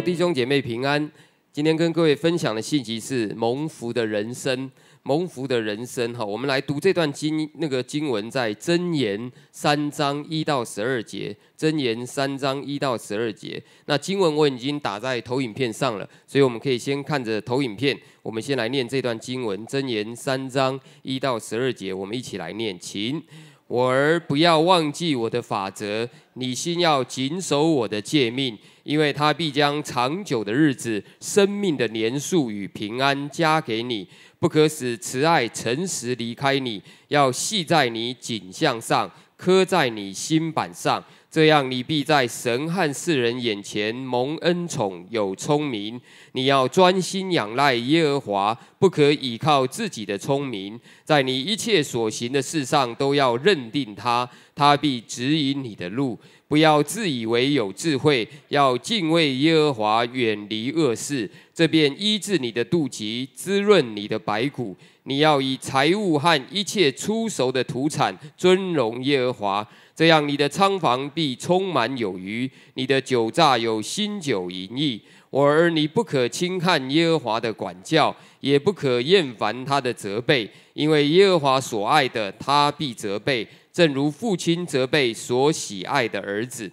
弟兄姐妹平安，今天跟各位分享的信息是蒙福的人生，蒙福的人生哈。我们来读这段经，那个经文在真言三章一到十二节，真言三章一到十二节。那经文我已经打在投影片上了，所以我们可以先看着投影片。我们先来念这段经文，真言三章一到十二节，我们一起来念，请。我儿，不要忘记我的法则。你心要谨守我的诫命，因为他必将长久的日子、生命的年数与平安加给你，不可使慈爱、诚实离开你，要系在你颈项上，刻在你心板上。这样，你必在神和世人眼前蒙恩宠，有聪明。你要专心仰赖耶和华，不可倚靠自己的聪明。在你一切所行的事上，都要认定他，他必指引你的路。不要自以为有智慧，要敬畏耶和华，远离恶事。这便医治你的肚脐，滋润你的白骨。你要以财物和一切出手的土产尊荣耶和华。这样，你的仓房必充满有余，你的酒榨有新酒盈溢。我儿，你不可轻看耶和华的管教，也不可厌烦他的责备，因为耶和华所爱的，他必责备，正如父亲责备所喜爱的儿子。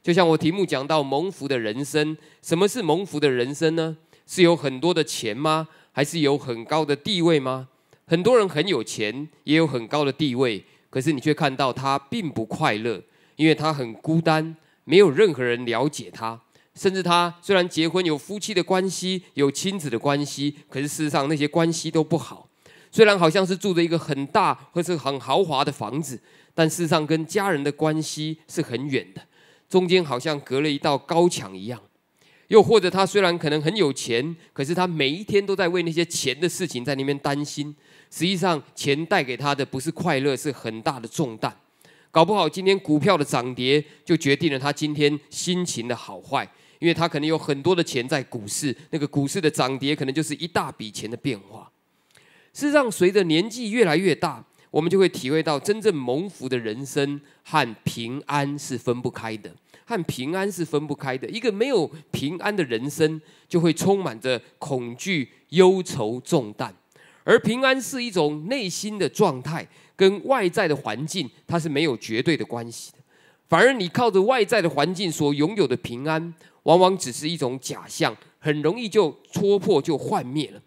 就像我题目讲到蒙福的人生，什么是蒙福的人生呢？是有很多的钱吗？还是有很高的地位吗？很多人很有钱，也有很高的地位。可是你却看到他并不快乐，因为他很孤单，没有任何人了解他。甚至他虽然结婚有夫妻的关系，有亲子的关系，可是事实上那些关系都不好。虽然好像是住着一个很大或是很豪华的房子，但事实上跟家人的关系是很远的，中间好像隔了一道高墙一样。又或者他虽然可能很有钱，可是他每一天都在为那些钱的事情在那边担心。实际上，钱带给他的不是快乐，是很大的重担。搞不好，今天股票的涨跌就决定了他今天心情的好坏，因为他可能有很多的钱在股市，那个股市的涨跌可能就是一大笔钱的变化。事实上，随着年纪越来越大，我们就会体会到，真正蒙福的人生和平安是分不开的，和平安是分不开的。一个没有平安的人生，就会充满着恐惧、忧愁、重担。而平安是一种内心的状态，跟外在的环境它是没有绝对的关系的。反而你靠着外在的环境所拥有的平安，往往只是一种假象，很容易就戳破就幻灭了。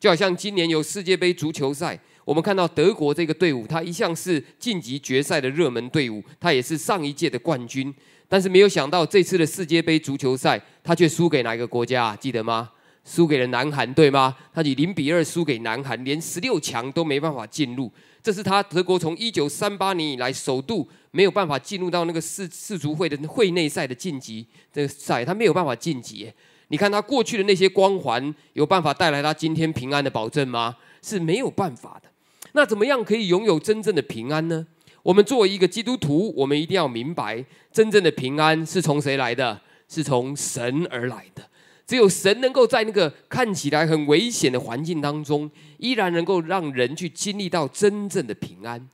就好像今年有世界杯足球赛，我们看到德国这个队伍，他一向是晋级决赛的热门队伍，他也是上一届的冠军。但是没有想到这次的世界杯足球赛，他却输给哪一个国家？记得吗？输给了南韩，对吗？他以零比二输给南韩，连十六强都没办法进入。这是他德国从一九三八年以来首度没有办法进入到那个世世足会的会内赛的晋级的赛，他没有办法晋级。你看他过去的那些光环，有办法带来他今天平安的保证吗？是没有办法的。那怎么样可以拥有真正的平安呢？我们作为一个基督徒，我们一定要明白，真正的平安是从谁来的？是从神而来的。只有神能够在那个看起来很危险的环境当中，依然能够让人去经历到真正的平安。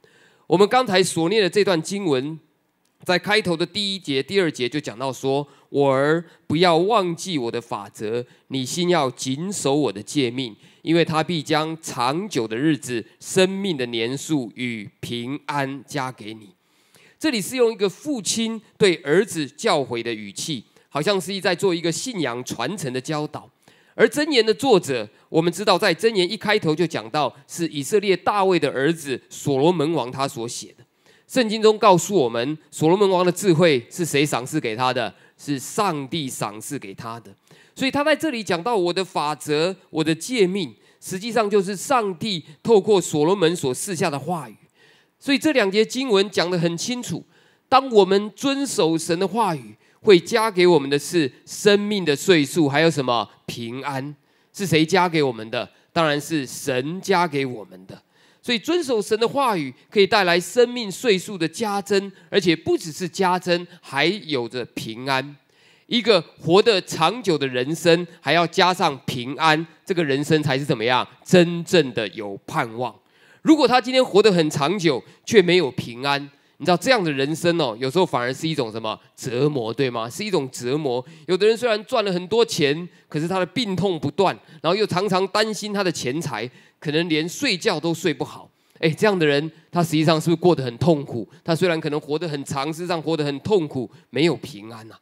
我们刚才所念的这段经文，在开头的第一节、第二节就讲到说：“我儿，不要忘记我的法则，你心要谨守我的诫命，因为他必将长久的日子、生命的年数与平安加给你。”这里是用一个父亲对儿子教诲的语气。好像是一在做一个信仰传承的教导，而箴言的作者，我们知道在箴言一开头就讲到，是以色列大卫的儿子所罗门王他所写的。圣经中告诉我们，所罗门王的智慧是谁赏赐给他的？是上帝赏赐给他的。所以他在这里讲到我的法则，我的诫命，实际上就是上帝透过所罗门所赐下的话语。所以这两节经文讲得很清楚，当我们遵守神的话语。会加给我们的是生命的岁数，还有什么平安？是谁加给我们的？当然是神加给我们的。所以遵守神的话语，可以带来生命岁数的加增，而且不只是加增，还有着平安。一个活得长久的人生，还要加上平安，这个人生才是怎么样真正的有盼望。如果他今天活得很长久，却没有平安。你知道这样的人生哦，有时候反而是一种什么折磨，对吗？是一种折磨。有的人虽然赚了很多钱，可是他的病痛不断，然后又常常担心他的钱财，可能连睡觉都睡不好。哎，这样的人他实际上是不是过得很痛苦？他虽然可能活得很长，实际上活得很痛苦，没有平安呐。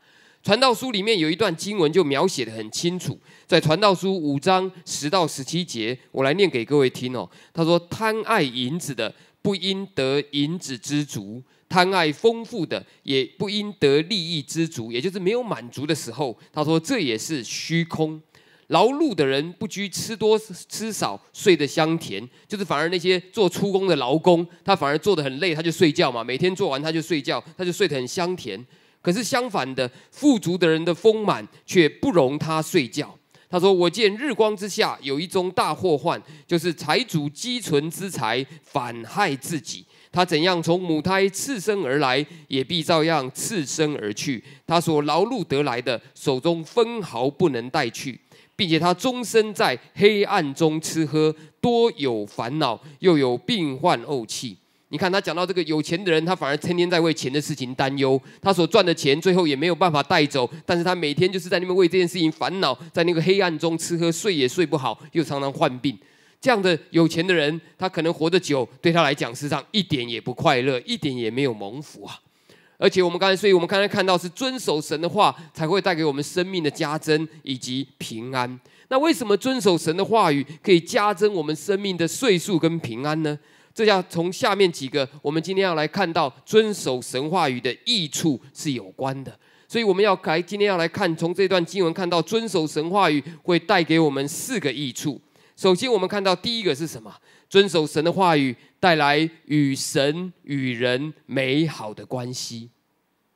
传道书里面有一段经文就描写的很清楚，在传道书五章十到十七节，我来念给各位听哦。他说：“贪爱银子的。”不应得银子之足，贪爱丰富的，也不应得利益之足，也就是没有满足的时候。他说，这也是虚空。劳碌的人不拘吃多吃少，睡得香甜，就是反而那些做出工的劳工，他反而做得很累，他就睡觉嘛，每天做完他就睡觉，他就睡得很香甜。可是相反的，富足的人的丰满却不容他睡觉。他说：“我见日光之下有一宗大祸患，就是财主积存之财反害自己。他怎样从母胎次生而来，也必照样次生而去。他所劳碌得来的，手中分毫不能带去，并且他终身在黑暗中吃喝，多有烦恼，又有病患怄气。”你看他讲到这个有钱的人，他反而天天在为钱的事情担忧。他所赚的钱最后也没有办法带走，但是他每天就是在那边为这件事情烦恼，在那个黑暗中吃喝睡也睡不好，又常常患病。这样的有钱的人，他可能活得久，对他来讲实际上一点也不快乐，一点也没有蒙福啊。而且我们刚才，所以我们刚才看到是遵守神的话，才会带给我们生命的加增以及平安。那为什么遵守神的话语可以加增我们生命的岁数跟平安呢？这要从下面几个，我们今天要来看到遵守神话语的益处是有关的，所以我们要来今天要来看，从这段经文看到遵守神话语会带给我们四个益处。首先，我们看到第一个是什么？遵守神的话语带来与神与人美好的关系。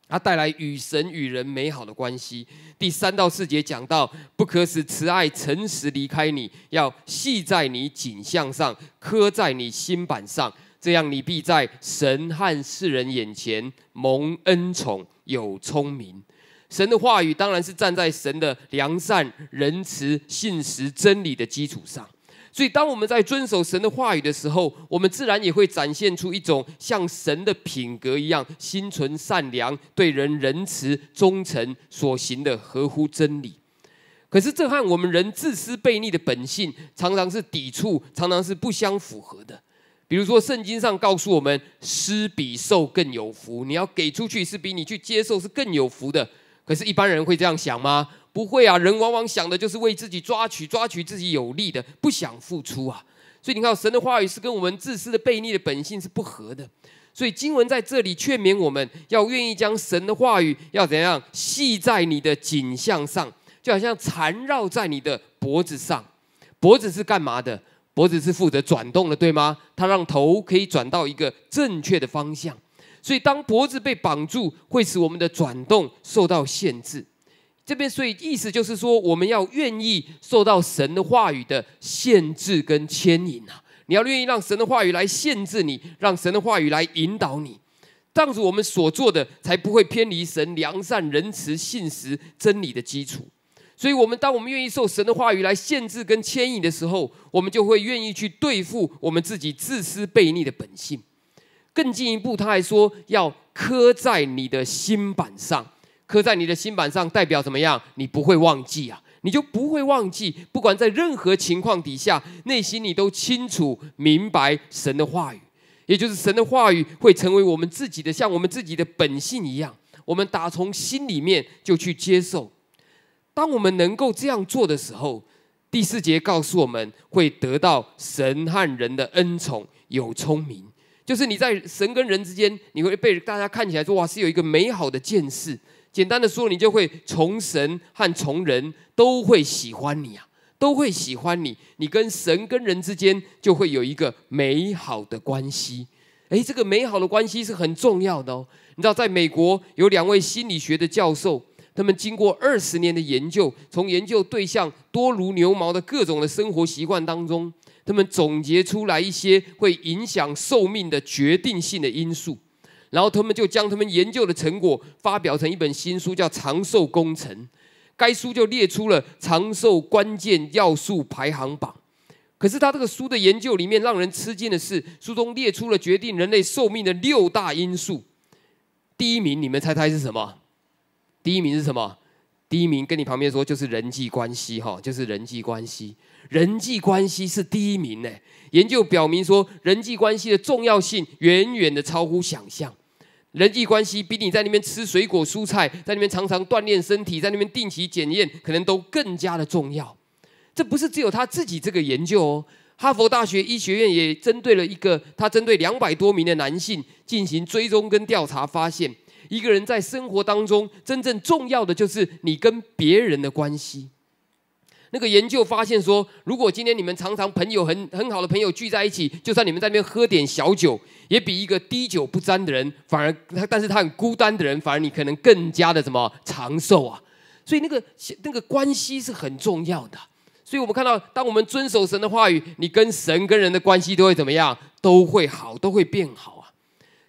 它带来与神与人美好的关系。第三到四节讲到，不可使慈爱诚实离开你，要系在你景象上，刻在你心板上，这样你必在神和世人眼前蒙恩宠，有聪明。神的话语当然是站在神的良善、仁慈、信实、真理的基础上。所以，当我们在遵守神的话语的时候，我们自然也会展现出一种像神的品格一样，心存善良，对人仁慈、忠诚，所行的合乎真理。可是，这和我们人自私背逆的本性，常常是抵触，常常是不相符合的。比如说，圣经上告诉我们，施比受更有福。你要给出去，是比你去接受是更有福的。可是，一般人会这样想吗？不会啊！人往往想的就是为自己抓取，抓取自己有利的，不想付出啊。所以，你看，神的话语是跟我们自私的、悖逆的本性是不合的。所以，经文在这里劝勉我们要愿意将神的话语，要怎样系在你的颈项上，就好像缠绕在你的脖子上。脖子是干嘛的？脖子是负责转动的，对吗？它让头可以转到一个正确的方向。所以，当脖子被绑住，会使我们的转动受到限制。这边，所以意思就是说，我们要愿意受到神的话语的限制跟牵引啊！你要愿意让神的话语来限制你，让神的话语来引导你，这样子我们所做的才不会偏离神良善、仁慈、信实、真理的基础。所以，我们当我们愿意受神的话语来限制跟牵引的时候，我们就会愿意去对付我们自己自私悖逆的本性。更进一步，他还说要刻在你的心板上，刻在你的心板上，代表怎么样？你不会忘记啊！你就不会忘记，不管在任何情况底下，内心你都清楚明白神的话语，也就是神的话语会成为我们自己的，像我们自己的本性一样，我们打从心里面就去接受。当我们能够这样做的时候，第四节告诉我们会得到神和人的恩宠，有聪明。就是你在神跟人之间，你会被大家看起来说哇，是有一个美好的见识。简单的说，你就会从神和从人都会喜欢你啊，都会喜欢你。你跟神跟人之间就会有一个美好的关系。哎，这个美好的关系是很重要的哦。你知道，在美国有两位心理学的教授，他们经过二十年的研究，从研究对象多如牛毛的各种的生活习惯当中。他们总结出来一些会影响寿命的决定性的因素，然后他们就将他们研究的成果发表成一本新书，叫《长寿工程》。该书就列出了长寿关键要素排行榜。可是他这个书的研究里面让人吃惊的是，书中列出了决定人类寿命的六大因素。第一名，你们猜猜是什么？第一名是什么？第一名跟你旁边说，就是人际关系哈，就是人际关系，人际关系是第一名呢。研究表明说，人际关系的重要性远远的超乎想象，人际关系比你在那边吃水果蔬菜，在那边常常锻炼身体，在那边定期检验，可能都更加的重要。这不是只有他自己这个研究哦，哈佛大学医学院也针对了一个，他针对两百多名的男性进行追踪跟调查，发现。一个人在生活当中真正重要的就是你跟别人的关系。那个研究发现说，如果今天你们常常朋友很很好的朋友聚在一起，就算你们在那边喝点小酒，也比一个滴酒不沾的人，反而他但是他很孤单的人，反而你可能更加的什么长寿啊？所以那个那个关系是很重要的。所以我们看到，当我们遵守神的话语，你跟神跟人的关系都会怎么样？都会好，都会变好。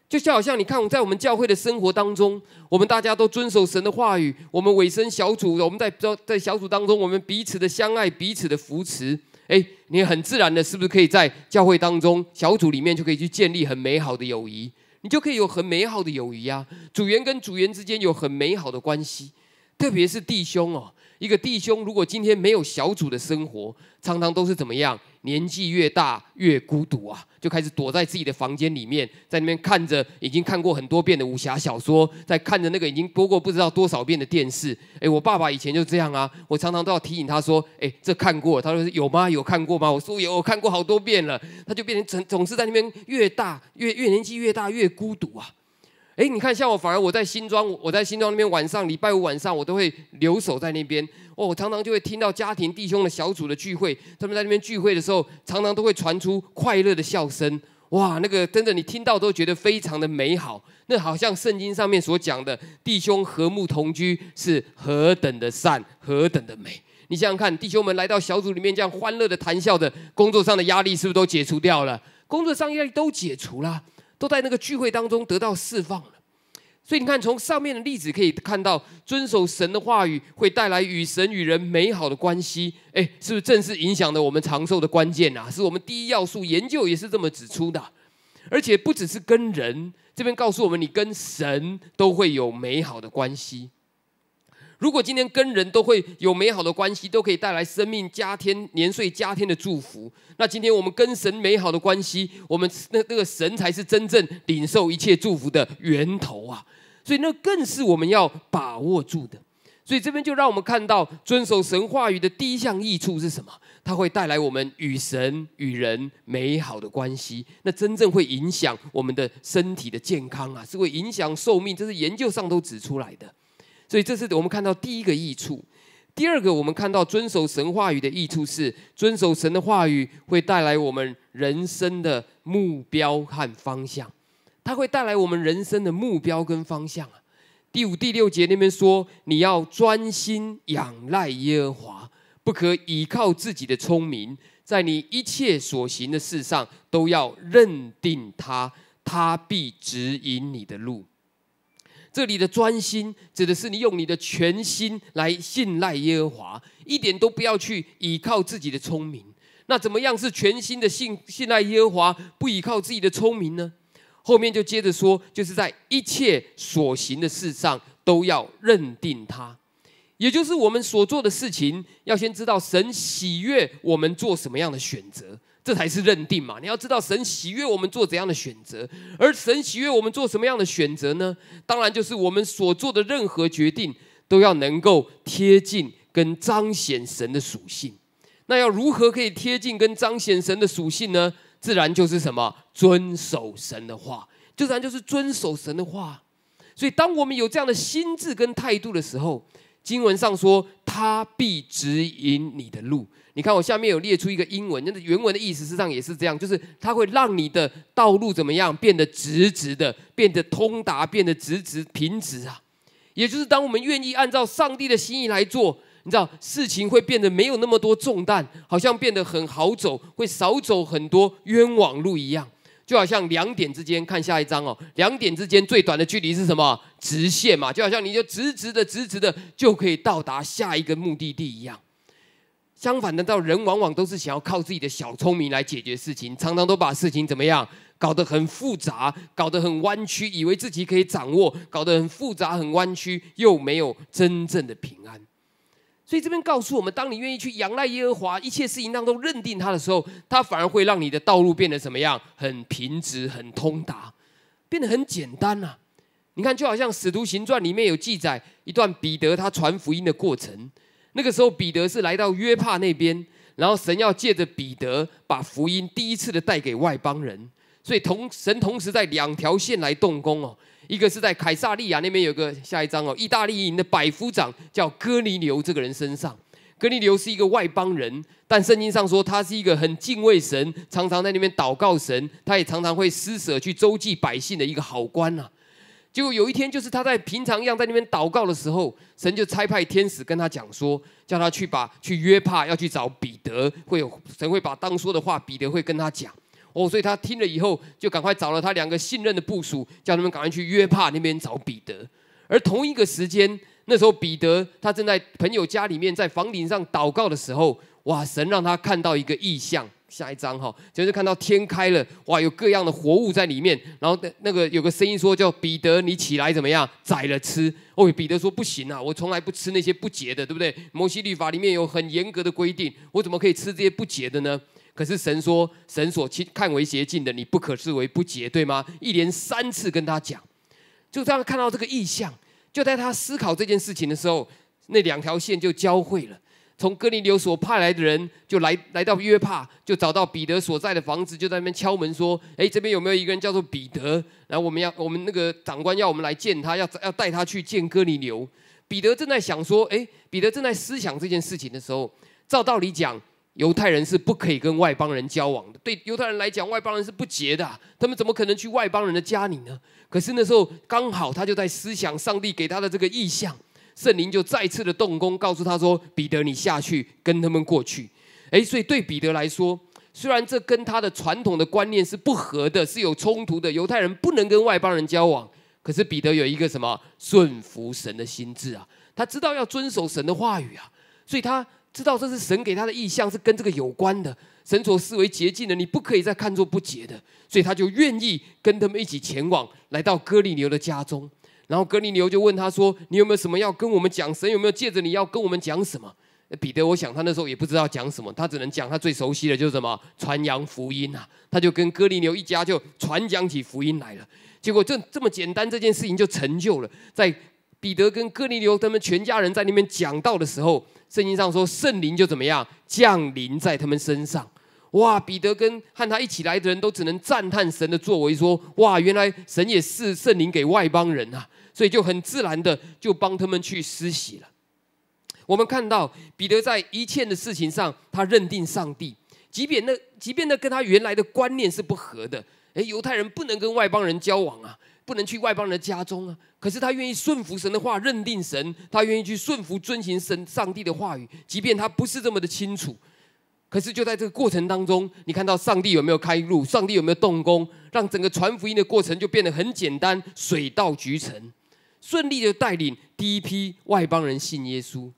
就像好像你看，我们在我们教会的生活当中，我们大家都遵守神的话语，我们委身小组，我们在在小组当中，我们彼此的相爱，彼此的扶持，哎，你很自然的，是不是可以在教会当中小组里面就可以去建立很美好的友谊？你就可以有很美好的友谊啊，组员跟组员之间有很美好的关系，特别是弟兄哦。一个弟兄如果今天没有小组的生活，常常都是怎么样？年纪越大越孤独啊，就开始躲在自己的房间里面，在那边看着已经看过很多遍的武侠小说，在看着那个已经播过不知道多少遍的电视。哎，我爸爸以前就这样啊，我常常都要提醒他说：哎，这看过？他说有吗？有看过吗？我说有，看过好多遍了。他就变成总总是在那边，越大越越年纪越大越孤独啊。哎，你看，像我反而我在新庄，我在新庄那边晚上礼拜五晚上，我都会留守在那边。哦，我常常就会听到家庭弟兄的小组的聚会，他们在那边聚会的时候，常常都会传出快乐的笑声。哇，那个真的，你听到都觉得非常的美好。那好像圣经上面所讲的，弟兄和睦同居是何等的善，何等的美。你想想看，弟兄们来到小组里面这样欢乐的谈笑的，工作上的压力是不是都解除掉了？工作上压力都解除了。都在那个聚会当中得到释放了，所以你看，从上面的例子可以看到，遵守神的话语会带来与神与人美好的关系。哎，是不是正是影响了我们长寿的关键呐？是我们第一要素研究也是这么指出的，而且不只是跟人这边告诉我们，你跟神都会有美好的关系。如果今天跟人都会有美好的关系，都可以带来生命加天年岁加天的祝福。那今天我们跟神美好的关系，我们那那个神才是真正领受一切祝福的源头啊！所以那更是我们要把握住的。所以这边就让我们看到遵守神话语的第一项益处是什么？它会带来我们与神与人美好的关系。那真正会影响我们的身体的健康啊，是会影响寿命，这是研究上都指出来的。所以这是我们看到第一个益处，第二个我们看到遵守神话语的益处是，遵守神的话语会带来我们人生的目标和方向，它会带来我们人生的目标跟方向啊。第五、第六节那边说，你要专心仰赖耶和华，不可倚靠自己的聪明，在你一切所行的事上都要认定他，他必指引你的路。这里的专心指的是你用你的全心来信赖耶和华，一点都不要去倚靠自己的聪明。那怎么样是全心的信信赖耶和华，不依靠自己的聪明呢？后面就接着说，就是在一切所行的事上都要认定他，也就是我们所做的事情，要先知道神喜悦我们做什么样的选择。这才是认定嘛！你要知道，神喜悦我们做怎样的选择，而神喜悦我们做什么样的选择呢？当然就是我们所做的任何决定，都要能够贴近跟彰显神的属性。那要如何可以贴近跟彰显神的属性呢？自然就是什么？遵守神的话，自然就是遵守神的话。所以，当我们有这样的心智跟态度的时候，经文上说：“他必指引你的路。”你看，我下面有列出一个英文，那个原文的意思实际上也是这样，就是它会让你的道路怎么样变得直直的，变得通达，变得直直平直啊。也就是当我们愿意按照上帝的心意来做，你知道事情会变得没有那么多重担，好像变得很好走，会少走很多冤枉路一样。就好像两点之间，看下一张哦，两点之间最短的距离是什么？直线嘛，就好像你就直直的、直直的就可以到达下一个目的地一样。相反的，到人往往都是想要靠自己的小聪明来解决事情，常常都把事情怎么样搞得很复杂，搞得很弯曲，以为自己可以掌握，搞得很复杂、很弯曲，又没有真正的平安。所以这边告诉我们，当你愿意去仰赖耶和华，一切事情当中认定他的时候，他反而会让你的道路变得怎么样，很平直、很通达，变得很简单呐。你看，就好像《使徒行传》里面有记载一段彼得他传福音的过程。那个时候，彼得是来到约帕那边，然后神要借着彼得把福音第一次的带给外邦人，所以同神同时在两条线来动工哦，一个是在凯撒利亚那边有个下一章哦，意大利营的百夫长叫哥尼流，这个人身上，哥尼流是一个外邦人，但圣经上说他是一个很敬畏神，常常在那边祷告神，他也常常会施舍去周济百姓的一个好官啊。果有一天，就是他在平常一样在那边祷告的时候，神就差派天使跟他讲说，叫他去把去约帕要去找彼得，会有神会把当说的话，彼得会跟他讲。哦，所以他听了以后，就赶快找了他两个信任的部署，叫他们赶快去约帕那边找彼得。而同一个时间，那时候彼得他正在朋友家里面在房顶上祷告的时候，哇！神让他看到一个异象。下一章哈，就是看到天开了，哇，有各样的活物在里面。然后那个有个声音说，叫彼得，你起来怎么样？宰了吃。哦，彼得说不行啊，我从来不吃那些不洁的，对不对？摩西律法里面有很严格的规定，我怎么可以吃这些不洁的呢？可是神说，神所看为洁净的，你不可视为不洁，对吗？一连三次跟他讲，就这样看到这个意象，就在他思考这件事情的时候，那两条线就交汇了。从哥尼流所派来的人就来来到约帕，就找到彼得所在的房子，就在那边敲门说：“哎，这边有没有一个人叫做彼得？然后我们要我们那个长官要我们来见他，要要带他去见哥尼流。”彼得正在想说：“哎，彼得正在思想这件事情的时候，照道理讲，犹太人是不可以跟外邦人交往的。对犹太人来讲，外邦人是不洁的，他们怎么可能去外邦人的家里呢？可是那时候刚好他就在思想上帝给他的这个意象。”圣灵就再次的动工，告诉他说：“彼得，你下去跟他们过去。”哎，所以对彼得来说，虽然这跟他的传统的观念是不合的，是有冲突的，犹太人不能跟外邦人交往。可是彼得有一个什么顺服神的心智啊？他知道要遵守神的话语啊，所以他知道这是神给他的意向，是跟这个有关的。神所视为洁净的，你不可以再看作不洁的，所以他就愿意跟他们一起前往，来到哥利牛的家中。然后哥尼流就问他说：“你有没有什么要跟我们讲？神有没有借着你要跟我们讲什么？”彼得，我想他那时候也不知道讲什么，他只能讲他最熟悉的，就是什么传扬福音啊。他就跟哥尼流一家就传讲起福音来了。结果这这么简单，这件事情就成就了。在彼得跟哥尼流他们全家人在那边讲道的时候，圣经上说圣灵就怎么样降临在他们身上。哇！彼得跟和他一起来的人都只能赞叹神的作为，说：“哇，原来神也是圣灵给外邦人啊！”所以就很自然的就帮他们去施洗了。我们看到彼得在一切的事情上，他认定上帝，即便那即便那跟他原来的观念是不合的，哎，犹太人不能跟外邦人交往啊，不能去外邦人家中啊。可是他愿意顺服神的话，认定神，他愿意去顺服遵行神上帝的话语，即便他不是这么的清楚。可是就在这个过程当中，你看到上帝有没有开路？上帝有没有动工，让整个传福音的过程就变得很简单，水到渠成，顺利的带领第一批外邦人信耶稣。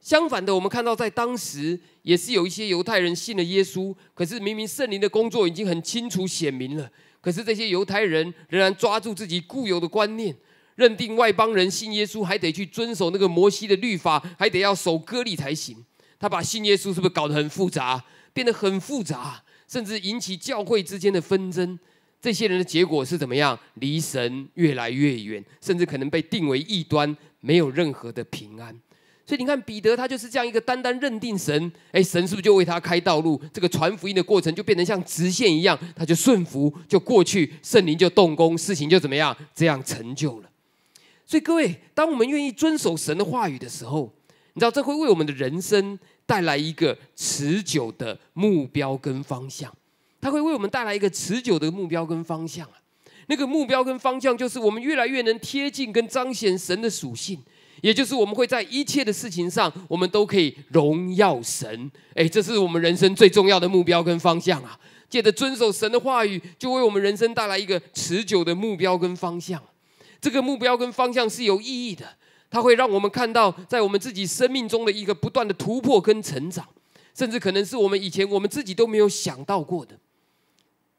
相反的，我们看到在当时也是有一些犹太人信了耶稣，可是明明圣灵的工作已经很清楚显明了，可是这些犹太人仍然抓住自己固有的观念，认定外邦人信耶稣还得去遵守那个摩西的律法，还得要守割礼才行。他把信耶稣是不是搞得很复杂，变得很复杂，甚至引起教会之间的纷争。这些人的结果是怎么样？离神越来越远，甚至可能被定为异端，没有任何的平安。所以你看，彼得他就是这样一个单单认定神，哎，神是不是就为他开道路？这个传福音的过程就变成像直线一样，他就顺服就过去，圣灵就动工，事情就怎么样这样成就了。所以各位，当我们愿意遵守神的话语的时候。你知道，这会为我们的人生带来一个持久的目标跟方向。它会为我们带来一个持久的目标跟方向啊！那个目标跟方向，就是我们越来越能贴近跟彰显神的属性，也就是我们会在一切的事情上，我们都可以荣耀神。哎，这是我们人生最重要的目标跟方向啊！记得遵守神的话语，就为我们人生带来一个持久的目标跟方向。这个目标跟方向是有意义的。它会让我们看到，在我们自己生命中的一个不断的突破跟成长，甚至可能是我们以前我们自己都没有想到过的。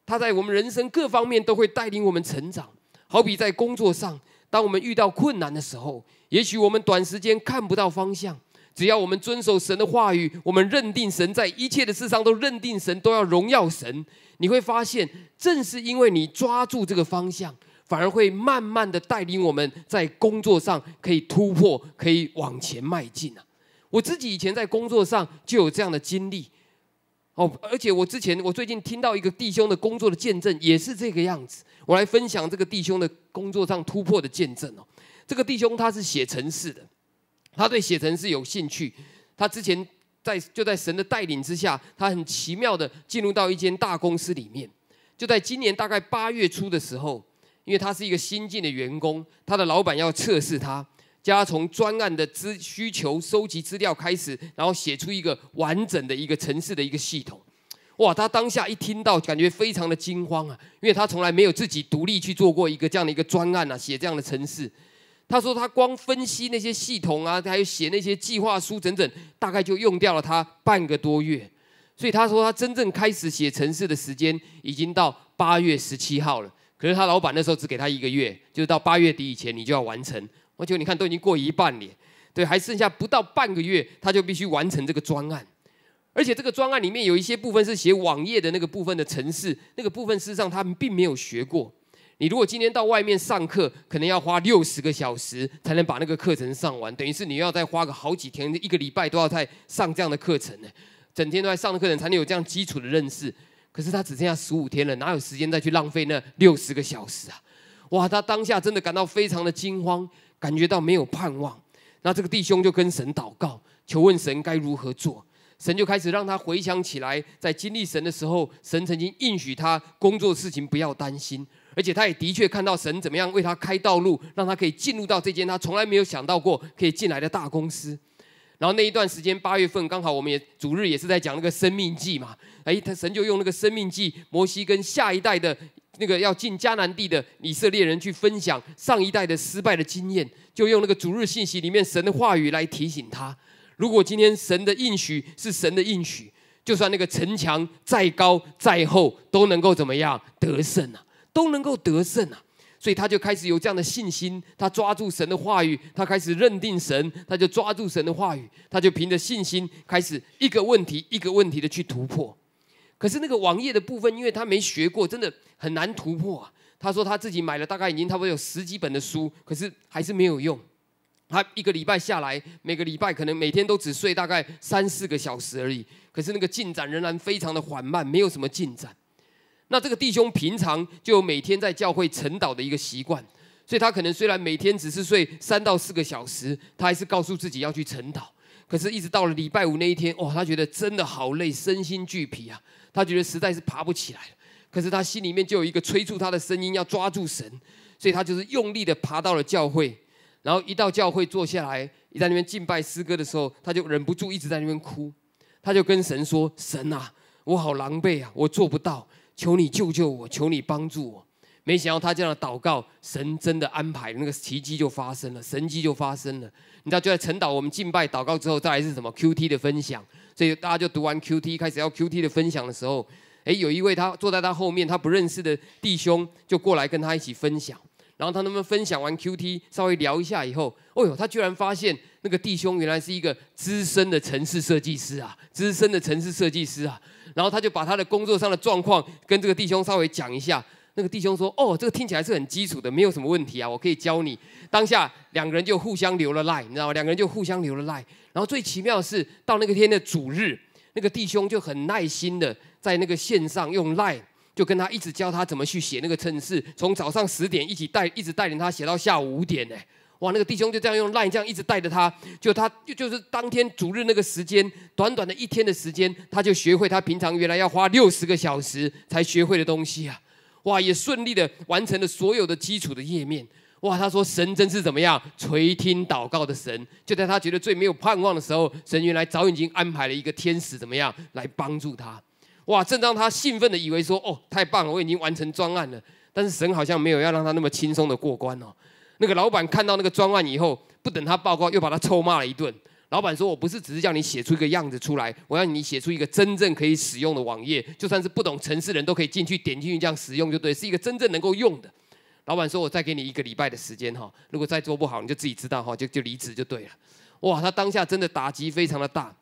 它在我们人生各方面都会带领我们成长。好比在工作上，当我们遇到困难的时候，也许我们短时间看不到方向，只要我们遵守神的话语，我们认定神在一切的事上都认定神，都要荣耀神。你会发现，正是因为你抓住这个方向。反而会慢慢的带领我们在工作上可以突破，可以往前迈进啊！我自己以前在工作上就有这样的经历哦，而且我之前我最近听到一个弟兄的工作的见证也是这个样子。我来分享这个弟兄的工作上突破的见证哦。这个弟兄他是写城市的，他对写城市有兴趣。他之前在就在神的带领之下，他很奇妙的进入到一间大公司里面，就在今年大概八月初的时候。因为他是一个新进的员工，他的老板要测试他，叫他从专案的资需求、收集资料开始，然后写出一个完整的一个城市的一个系统。哇，他当下一听到，感觉非常的惊慌啊！因为他从来没有自己独立去做过一个这样的一个专案啊，写这样的城市。他说他光分析那些系统啊，还有写那些计划书，整整大概就用掉了他半个多月。所以他说他真正开始写城市的时间，已经到八月十七号了。可是他老板那时候只给他一个月，就是到八月底以前你就要完成。我且你看都已经过一半了，对，还剩下不到半个月，他就必须完成这个专案。而且这个专案里面有一些部分是写网页的那个部分的程式，那个部分事实上他们并没有学过。你如果今天到外面上课，可能要花六十个小时才能把那个课程上完，等于是你要再花个好几天、一个礼拜都要在上这样的课程呢，整天都在上的课程才能有这样基础的认识。可是他只剩下十五天了，哪有时间再去浪费那六十个小时啊？哇，他当下真的感到非常的惊慌，感觉到没有盼望。那这个弟兄就跟神祷告，求问神该如何做。神就开始让他回想起来，在经历神的时候，神曾经应许他工作事情不要担心，而且他也的确看到神怎么样为他开道路，让他可以进入到这间他从来没有想到过可以进来的大公司。然后那一段时间，八月份刚好我们也主日也是在讲那个生命记嘛，哎，他神就用那个生命记，摩西跟下一代的那个要进迦南地的以色列人去分享上一代的失败的经验，就用那个主日信息里面神的话语来提醒他，如果今天神的应许是神的应许，就算那个城墙再高再厚，都能够怎么样得胜啊，都能够得胜啊。所以他就开始有这样的信心，他抓住神的话语，他开始认定神，他就抓住神的话语，他就凭着信心开始一个问题一个问题的去突破。可是那个网页的部分，因为他没学过，真的很难突破啊。他说他自己买了大概已经差不多有十几本的书，可是还是没有用。他一个礼拜下来，每个礼拜可能每天都只睡大概三四个小时而已，可是那个进展仍然非常的缓慢，没有什么进展。那这个弟兄平常就每天在教会晨祷的一个习惯，所以他可能虽然每天只是睡三到四个小时，他还是告诉自己要去晨祷。可是，一直到了礼拜五那一天，哇，他觉得真的好累，身心俱疲啊！他觉得实在是爬不起来了。可是，他心里面就有一个催促他的声音，要抓住神，所以他就是用力的爬到了教会。然后一到教会坐下来，一在那边敬拜诗歌的时候，他就忍不住一直在那边哭。他就跟神说：“神啊，我好狼狈啊，我做不到。”求你救救我，求你帮助我。没想到他这样祷告，神真的安排那个奇迹就发生了，神迹就发生了。你知道，就在晨祷我们敬拜祷告之后，再来是什么 Q T 的分享。所以大家就读完 Q T，开始要 Q T 的分享的时候，哎，有一位他坐在他后面，他不认识的弟兄就过来跟他一起分享。然后他不能分享完 Q T，稍微聊一下以后，哎呦，他居然发现。那个弟兄原来是一个资深的城市设计师啊，资深的城市设计师啊，然后他就把他的工作上的状况跟这个弟兄稍微讲一下。那个弟兄说：“哦，这个听起来是很基础的，没有什么问题啊，我可以教你。”当下两个人就互相留了 l i e 你知道吗？两个人就互相留了 l i e 然后最奇妙的是，到那个天的主日，那个弟兄就很耐心的在那个线上用 l i e 就跟他一直教他怎么去写那个城市，从早上十点一起带，一直带领他写到下午五点呢。哇，那个弟兄就这样用赖，这样一直带着他，就他就是当天主日那个时间，短短的一天的时间，他就学会他平常原来要花六十个小时才学会的东西啊！哇，也顺利的完成了所有的基础的页面。哇，他说神真是怎么样垂听祷告的神，就在他觉得最没有盼望的时候，神原来早已经安排了一个天使怎么样来帮助他。哇，正当他兴奋的以为说，哦，太棒了，我已经完成专案了，但是神好像没有要让他那么轻松的过关哦。那个老板看到那个专案以后，不等他报告，又把他臭骂了一顿。老板说：“我不是只是叫你写出一个样子出来，我要你写出一个真正可以使用的网页，就算是不懂城市人都可以进去点进去这样使用就对，是一个真正能够用的。”老板说：“我再给你一个礼拜的时间哈，如果再做不好，你就自己知道哈，就就离职就对了。”哇，他当下真的打击非常的大。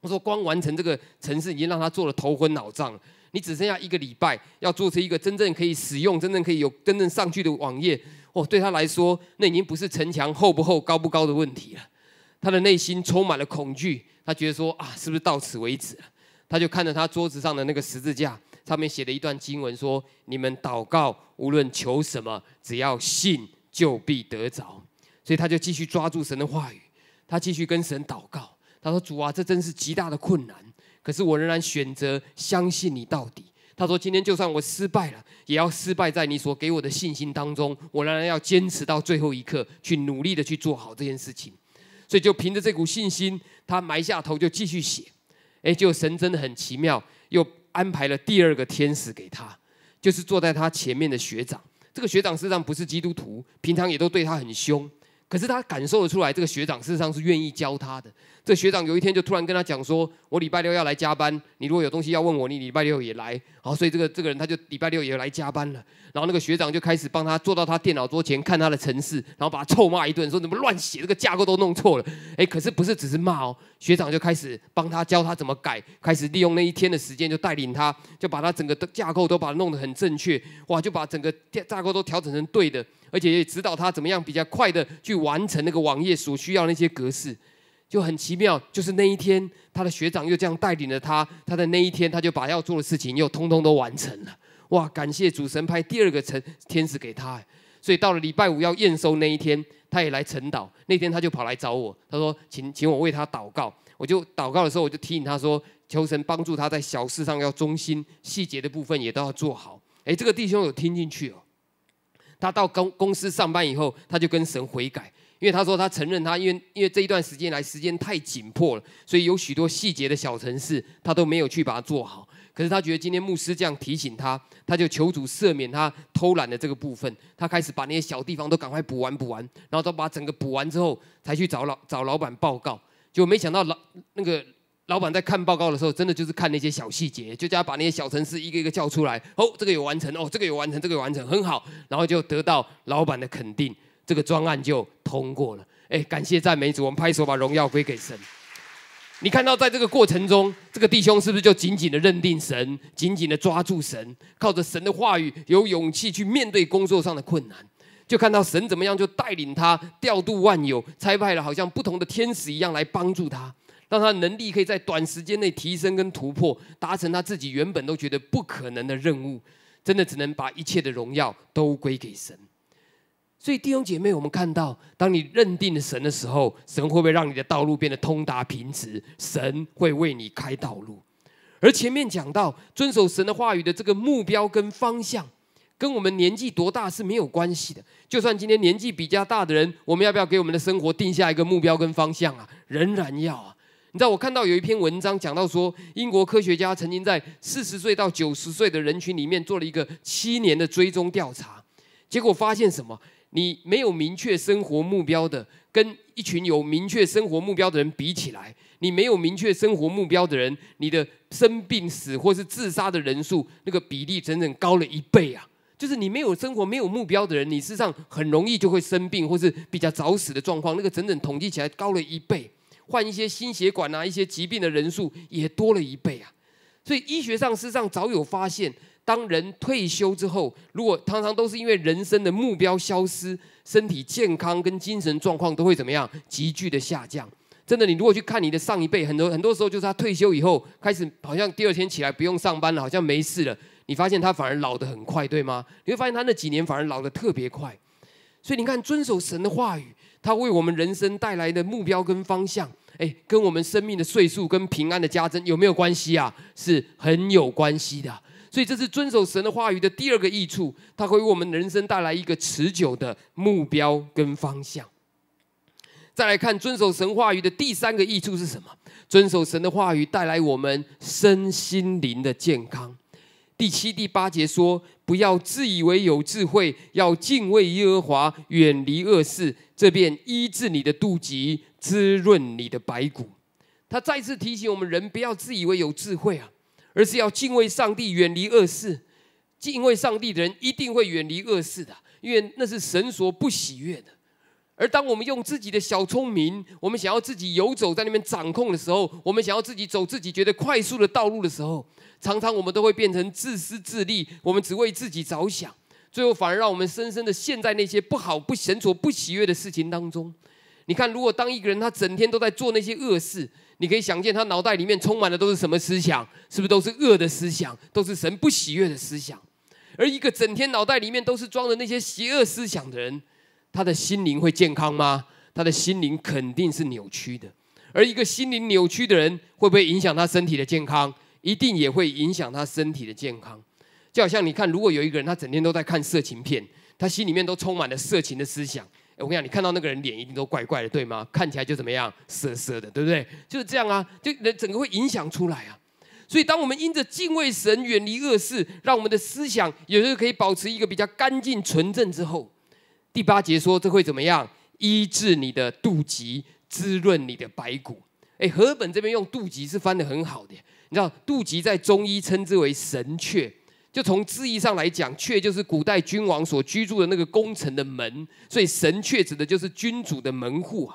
他说：“光完成这个城市已经让他做了头昏脑胀，你只剩下一个礼拜，要做出一个真正可以使用、真正可以有真正上去的网页。”哦，对他来说，那已经不是城墙厚不厚、高不高的问题了。他的内心充满了恐惧，他觉得说啊，是不是到此为止了？他就看着他桌子上的那个十字架，上面写了一段经文，说：“你们祷告，无论求什么，只要信，就必得着。”所以他就继续抓住神的话语，他继续跟神祷告。他说：“主啊，这真是极大的困难，可是我仍然选择相信你到底。”他说：“今天就算我失败了，也要失败在你所给我的信心当中。我仍然要坚持到最后一刻，去努力的去做好这件事情。所以就凭着这股信心，他埋下头就继续写。哎，就神真的很奇妙，又安排了第二个天使给他，就是坐在他前面的学长。这个学长事实上不是基督徒，平常也都对他很凶。可是他感受得出来，这个学长事实上是愿意教他的。”这学长有一天就突然跟他讲说：“我礼拜六要来加班，你如果有东西要问我，你礼拜六也来。”好，所以这个这个人他就礼拜六也来加班了。然后那个学长就开始帮他坐到他电脑桌前看他的程式，然后把他臭骂一顿，说怎么乱写，这个架构都弄错了。哎，可是不是只是骂哦，学长就开始帮他教他怎么改，开始利用那一天的时间就带领他，就把他整个的架构都把它弄得很正确。哇，就把整个架构都调整成对的，而且也指导他怎么样比较快的去完成那个网页所需要那些格式。就很奇妙，就是那一天，他的学长又这样带领了他。他的那一天，他就把要做的事情又通通都完成了。哇，感谢主神派第二个成天使给他。所以到了礼拜五要验收那一天，他也来晨祷。那天他就跑来找我，他说：“请请我为他祷告。”我就祷告的时候，我就提醒他说：“求神帮助他在小事上要忠心，细节的部分也都要做好。”哎，这个弟兄有听进去哦。他到公公司上班以后，他就跟神悔改。因为他说他承认他，因为因为这一段时间来时间太紧迫了，所以有许多细节的小程式他都没有去把它做好。可是他觉得今天牧师这样提醒他，他就求主赦免他偷懒的这个部分。他开始把那些小地方都赶快补完补完，然后都把整个补完之后才去找老找老板报告。就没想到老那个老板在看报告的时候，真的就是看那些小细节，就叫把那些小程式一个一个叫出来。哦，这个有完成，哦，这个有完成，这个完成很好，然后就得到老板的肯定。这个专案就通过了，哎，感谢赞美主，我们拍手把荣耀归给神。你看到在这个过程中，这个弟兄是不是就紧紧的认定神，紧紧的抓住神，靠着神的话语，有勇气去面对工作上的困难？就看到神怎么样就带领他调度万有，差派了好像不同的天使一样来帮助他，让他能力可以在短时间内提升跟突破，达成他自己原本都觉得不可能的任务。真的只能把一切的荣耀都归给神。所以弟兄姐妹，我们看到，当你认定了神的时候，神会不会让你的道路变得通达平直？神会为你开道路。而前面讲到遵守神的话语的这个目标跟方向，跟我们年纪多大是没有关系的。就算今天年纪比较大的人，我们要不要给我们的生活定下一个目标跟方向啊？仍然要啊！你知道，我看到有一篇文章讲到说，英国科学家曾经在四十岁到九十岁的人群里面做了一个七年的追踪调查，结果发现什么？你没有明确生活目标的，跟一群有明确生活目标的人比起来，你没有明确生活目标的人，你的生病死或是自杀的人数，那个比例整整高了一倍啊！就是你没有生活、没有目标的人，你事实上很容易就会生病或是比较早死的状况，那个整整统计起来高了一倍，患一些心血管啊一些疾病的人数也多了一倍啊！所以医学上事实上早有发现。当人退休之后，如果常常都是因为人生的目标消失，身体健康跟精神状况都会怎么样急剧的下降？真的，你如果去看你的上一辈，很多很多时候就是他退休以后，开始好像第二天起来不用上班了，好像没事了。你发现他反而老得很快，对吗？你会发现他那几年反而老得特别快。所以你看，遵守神的话语，他为我们人生带来的目标跟方向，哎，跟我们生命的岁数跟平安的加增有没有关系啊？是很有关系的。所以，这是遵守神的话语的第二个益处，它会为我们人生带来一个持久的目标跟方向。再来看遵守神话语的第三个益处是什么？遵守神的话语带来我们身心灵的健康。第七、第八节说：“不要自以为有智慧，要敬畏耶和华，远离恶事，这便医治你的肚脐，滋润你的白骨。”他再次提醒我们：人不要自以为有智慧啊。而是要敬畏上帝，远离恶事。敬畏上帝的人一定会远离恶事的，因为那是神所不喜悦的。而当我们用自己的小聪明，我们想要自己游走在那边掌控的时候，我们想要自己走自己觉得快速的道路的时候，常常我们都会变成自私自利，我们只为自己着想，最后反而让我们深深的陷在那些不好、不神所不喜悦的事情当中。你看，如果当一个人他整天都在做那些恶事，你可以想见他脑袋里面充满的都是什么思想？是不是都是恶的思想，都是神不喜悦的思想？而一个整天脑袋里面都是装的那些邪恶思想的人，他的心灵会健康吗？他的心灵肯定是扭曲的。而一个心灵扭曲的人，会不会影响他身体的健康？一定也会影响他身体的健康。就好像你看，如果有一个人他整天都在看色情片，他心里面都充满了色情的思想。我跟你讲，你看到那个人脸一定都怪怪的，对吗？看起来就怎么样，涩涩的，对不对？就是这样啊，就整个会影响出来啊。所以，当我们因着敬畏神，远离恶事，让我们的思想有时候可以保持一个比较干净纯正之后，第八节说，这会怎么样？医治你的肚脐，滋润你的白骨。哎，河本这边用肚脐是翻的很好的，你知道，肚脐在中医称之为神阙。就从字义上来讲，阙就是古代君王所居住的那个宫城的门，所以神阙指的就是君主的门户啊。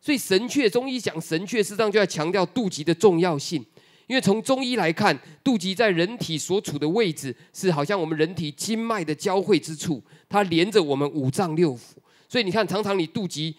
所以神阙中医讲神阙，事实上就要强调肚脐的重要性。因为从中医来看，肚脐在人体所处的位置是好像我们人体经脉的交汇之处，它连着我们五脏六腑，所以你看，常常你肚脐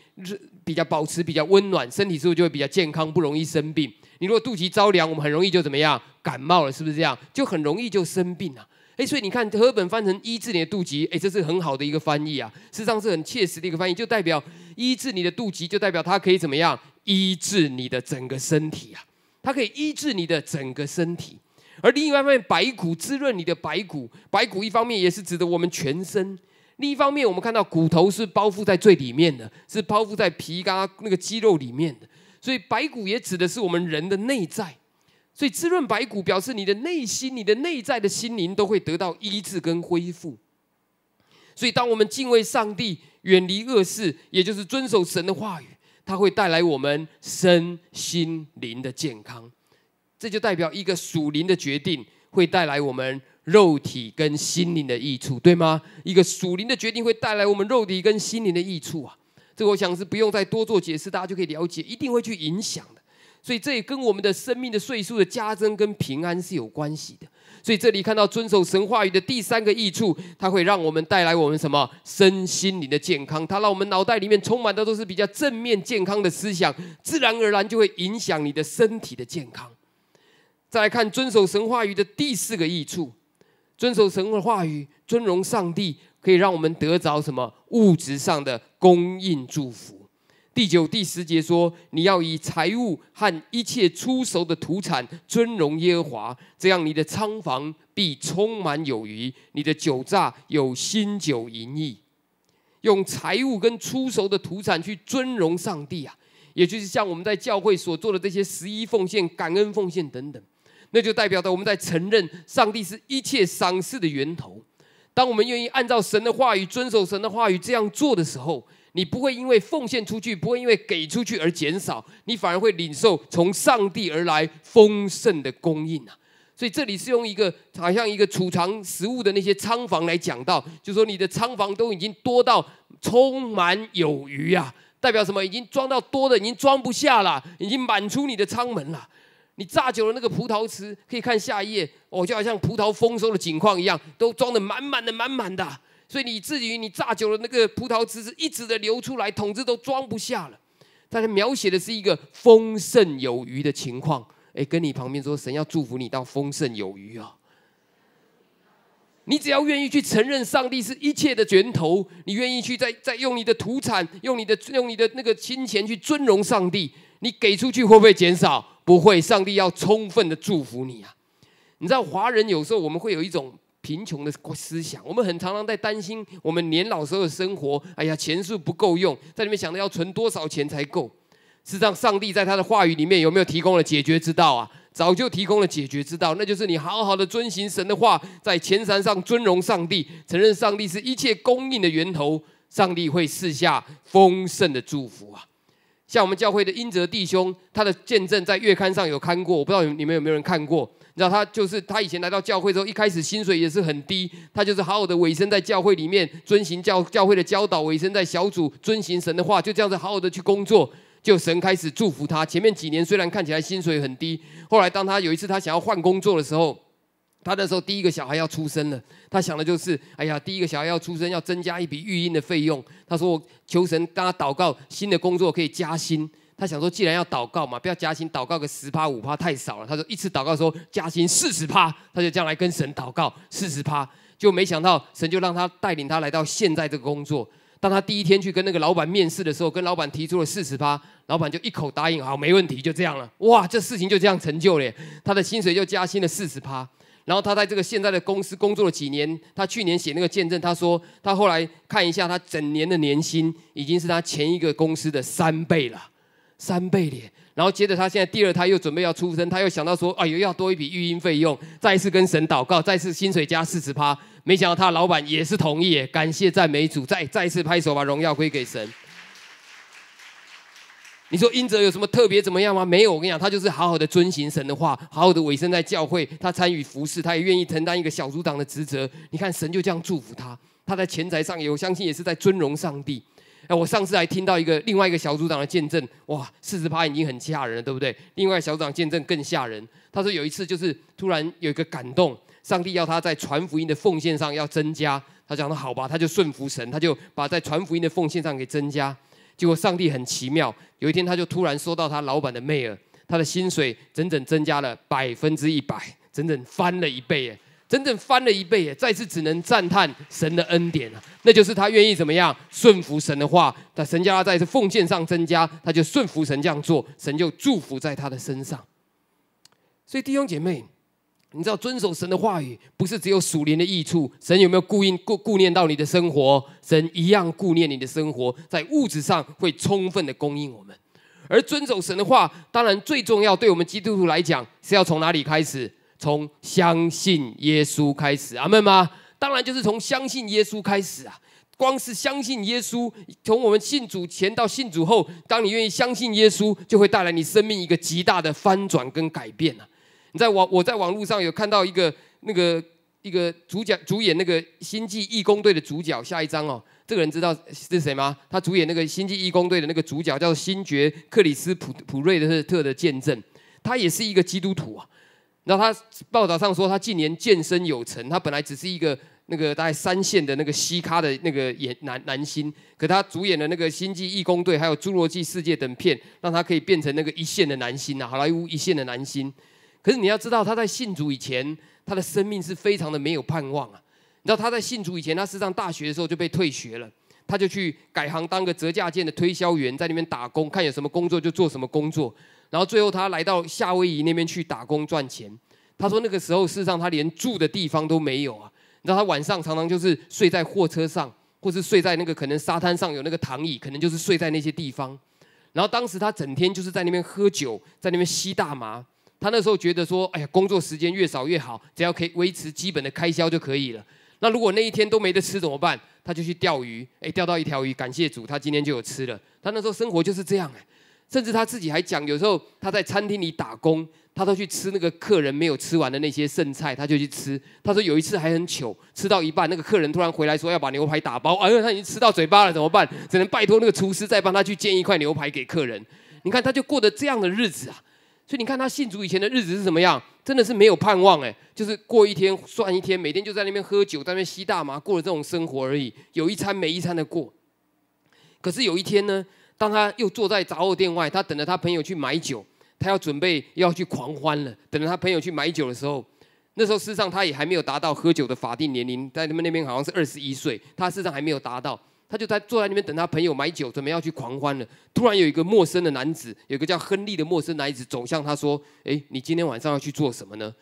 比较保持比较温暖，身体是不是就会比较健康，不容易生病？你若肚脐着凉，我们很容易就怎么样感冒了，是不是这样？就很容易就生病了。哎，所以你看，和本翻成医治你的肚脐，哎，这是很好的一个翻译啊。事实上是很切实的一个翻译，就代表医治你的肚脐，就代表它可以怎么样医治你的整个身体啊。它可以医治你的整个身体。而另外一方面，白骨滋润你的白骨，白骨一方面也是指的我们全身，另一方面我们看到骨头是包覆在最里面的是包覆在皮夹那个肌肉里面的。所以白骨也指的是我们人的内在，所以滋润白骨表示你的内心、你的内在的心灵都会得到医治跟恢复。所以，当我们敬畏上帝、远离恶事，也就是遵守神的话语，它会带来我们身心灵的健康。这就代表一个属灵的决定会带来我们肉体跟心灵的益处，对吗？一个属灵的决定会带来我们肉体跟心灵的益处啊。这我想是不用再多做解释，大家就可以了解，一定会去影响的。所以这也跟我们的生命的岁数的加增跟平安是有关系的。所以这里看到遵守神话语的第三个益处，它会让我们带来我们什么身心灵的健康。它让我们脑袋里面充满的都是比较正面健康的思想，自然而然就会影响你的身体的健康。再来看遵守神话语的第四个益处，遵守神的话语，尊荣上帝。可以让我们得着什么物质上的供应祝福？第九、第十节说：“你要以财物和一切出售的土产尊荣耶和华，这样你的仓房必充满有余，你的酒榨有新酒盈溢。”用财物跟出售的土产去尊荣上帝啊，也就是像我们在教会所做的这些十一奉献、感恩奉献等等，那就代表着我们在承认上帝是一切赏赐的源头。当我们愿意按照神的话语遵守神的话语这样做的时候，你不会因为奉献出去，不会因为给出去而减少，你反而会领受从上帝而来丰盛的供应啊！所以这里是用一个好像一个储藏食物的那些仓房来讲到，就说你的仓房都已经多到充满有余啊，代表什么？已经装到多的，已经装不下了，已经满出你的仓门了。你榨酒的那个葡萄池，可以看下一页哦，就好像葡萄丰收的景况一样，都装的满满的、满满的。所以，你至于你榨酒的那个葡萄汁是一直的流出来，桶子都装不下了。但是描写的是一个丰盛有余的情况，哎，跟你旁边说，神要祝福你到丰盛有余啊！你只要愿意去承认上帝是一切的源头，你愿意去再再用你的土产，用你的用你的那个金钱去尊荣上帝。你给出去会不会减少？不会，上帝要充分的祝福你啊！你知道华人有时候我们会有一种贫穷的思想，我们很常常在担心我们年老时候的生活。哎呀，钱数不够用，在里面想到要存多少钱才够。事实上，上帝在他的话语里面有没有提供了解决之道啊？早就提供了解决之道，那就是你好好的遵行神的话，在钱山上尊荣上帝，承认上帝是一切供应的源头，上帝会赐下丰盛的祝福啊！像我们教会的英泽弟兄，他的见证在月刊上有刊过，我不知道你你们有没有人看过。你知道他就是他以前来到教会之后，一开始薪水也是很低，他就是好好的委身在教会里面，遵循教教会的教导，委身在小组，遵循神的话，就这样子好好的去工作，就神开始祝福他。前面几年虽然看起来薪水很低，后来当他有一次他想要换工作的时候。他那时候第一个小孩要出生了，他想的就是，哎呀，第一个小孩要出生，要增加一笔育婴的费用。他说求神，大家祷告，新的工作可以加薪。他想说，既然要祷告嘛，不要加薪，祷告个十趴五趴太少了。他说一次祷告说加薪四十趴，他就将来跟神祷告四十趴。就没想到神就让他带领他来到现在这个工作。当他第一天去跟那个老板面试的时候，跟老板提出了四十趴，老板就一口答应，好，没问题，就这样了。哇，这事情就这样成就了，他的薪水就加薪了四十趴。然后他在这个现在的公司工作了几年，他去年写那个见证，他说他后来看一下他整年的年薪已经是他前一个公司的三倍了，三倍咧。然后接着他现在第二胎又准备要出生，他又想到说，哎呦要多一笔育婴费用，再次跟神祷告，再次薪水加四十趴，没想到他老板也是同意，感谢赞美主，再再次拍手把荣耀归给神。你说英哲有什么特别怎么样吗？没有，我跟你讲，他就是好好的遵行神的话，好好的委身在教会，他参与服侍，他也愿意承担一个小组长的职责。你看神就这样祝福他，他在钱财上，我相信也是在尊荣上帝。哎，我上次还听到一个另外一个小组长的见证，哇，四十趴已经很吓人了，对不对？另外小组长见证更吓人，他说有一次就是突然有一个感动，上帝要他在传福音的奉献上要增加，他讲的好吧，他就顺服神，他就把在传福音的奉献上给增加。结果上帝很奇妙，有一天他就突然收到他老板的 mail，他的薪水整整增加了百分之一百，整整翻了一倍耶，整整翻了一倍耶，再次只能赞叹神的恩典啊，那就是他愿意怎么样顺服神的话，在神叫他在奉献上增加，他就顺服神这样做，神就祝福在他的身上。所以弟兄姐妹。你知道遵守神的话语，不是只有属灵的益处。神有没有顾应、顾顾念到你的生活？神一样顾念你的生活，在物质上会充分的供应我们。而遵守神的话，当然最重要，对我们基督徒来讲，是要从哪里开始？从相信耶稣开始，阿门吗？当然就是从相信耶稣开始啊！光是相信耶稣，从我们信主前到信主后，当你愿意相信耶稣，就会带来你生命一个极大的翻转跟改变呢。你在网我在网络上有看到一个那个一个主角主演那个《星际义工队》的主角下一张哦，这个人知道是谁吗？他主演那个《星际义工队》的那个主角叫星爵克里斯普普瑞特特的见证，他也是一个基督徒啊。那他报道上说他近年健身有成，他本来只是一个那个大概三线的那个西咖的那个演男男星，可他主演的那个《星际义工队》还有《侏罗纪世界》等片，让他可以变成那个一线的男星啊，好莱坞一线的男星。可是你要知道，他在信主以前，他的生命是非常的没有盼望啊。你知道他在信主以前，他事实上大学的时候就被退学了，他就去改行当个折价件的推销员，在那边打工，看有什么工作就做什么工作。然后最后他来到夏威夷那边去打工赚钱。他说那个时候事实上他连住的地方都没有啊。你知道他晚上常常就是睡在货车上，或是睡在那个可能沙滩上有那个躺椅，可能就是睡在那些地方。然后当时他整天就是在那边喝酒，在那边吸大麻。他那时候觉得说，哎呀，工作时间越少越好，只要可以维持基本的开销就可以了。那如果那一天都没得吃怎么办？他就去钓鱼，哎，钓到一条鱼，感谢主，他今天就有吃了。他那时候生活就是这样哎，甚至他自己还讲，有时候他在餐厅里打工，他都去吃那个客人没有吃完的那些剩菜，他就去吃。他说有一次还很糗，吃到一半，那个客人突然回来说要把牛排打包，哎呦，他已经吃到嘴巴了，怎么办？只能拜托那个厨师再帮他去煎一块牛排给客人。你看，他就过的这样的日子啊。所以你看他信主以前的日子是什么样？真的是没有盼望哎，就是过一天算一天，每天就在那边喝酒、在那边吸大麻，过了这种生活而已，有一餐没一餐的过。可是有一天呢，当他又坐在杂货店外，他等着他朋友去买酒，他要准备要去狂欢了。等着他朋友去买酒的时候，那时候事实上他也还没有达到喝酒的法定年龄，在他们那边好像是二十一岁，他事实上还没有达到。他就在坐在那边等他朋友买酒，准备要去狂欢了。突然有一个陌生的男子，有个叫亨利的陌生男子走向他说：“哎，你今天晚上要去做什么呢？”